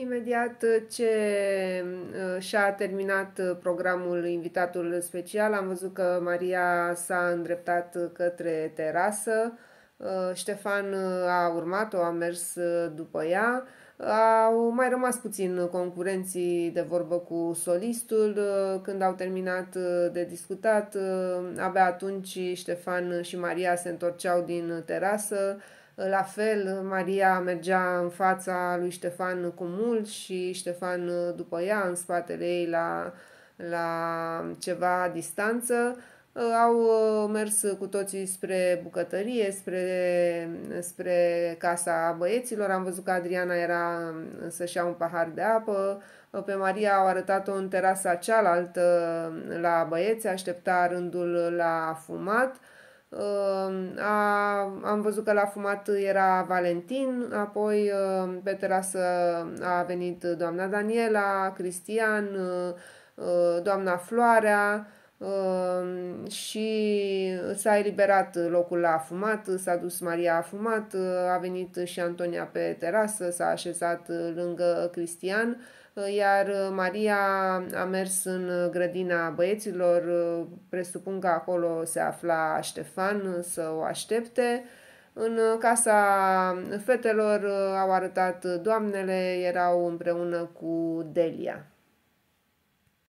Imediat ce uh, și-a terminat uh, programul invitatul special, am văzut că Maria s-a îndreptat uh, către terasă, Uh, Ștefan uh, a urmat-o, a mers uh, după ea. Au mai rămas puțin concurenții de vorbă cu solistul. Când au terminat de discutat, abia atunci Ștefan și Maria se întorceau din terasă. La fel, Maria mergea în fața lui Ștefan cu mult și Ștefan după ea, în spatele ei, la, la ceva distanță. Uh, Uh, au uh, mers cu toții spre bucătărie, spre, spre casa băieților. Am văzut că Adriana era uh, să-și ia un pahar de apă. Pe Maria au arătat-o în terasa cealaltă la băieți, aștepta rândul la fumat. A, am văzut că la fumat era Valentin, apoi pe terasă a venit doamna Daniela, Cristian, doamna Floarea, Ehm, și s-a eliberat locul la fumat, s-a dus Maria fumat, a venit și Antonia pe terasă, s-a așezat lângă Cristian, iar Maria a mers în grădina băieților, presupun că acolo se afla Ștefan să o aștepte. În casa fetelor au arătat doamnele, erau împreună cu Delia.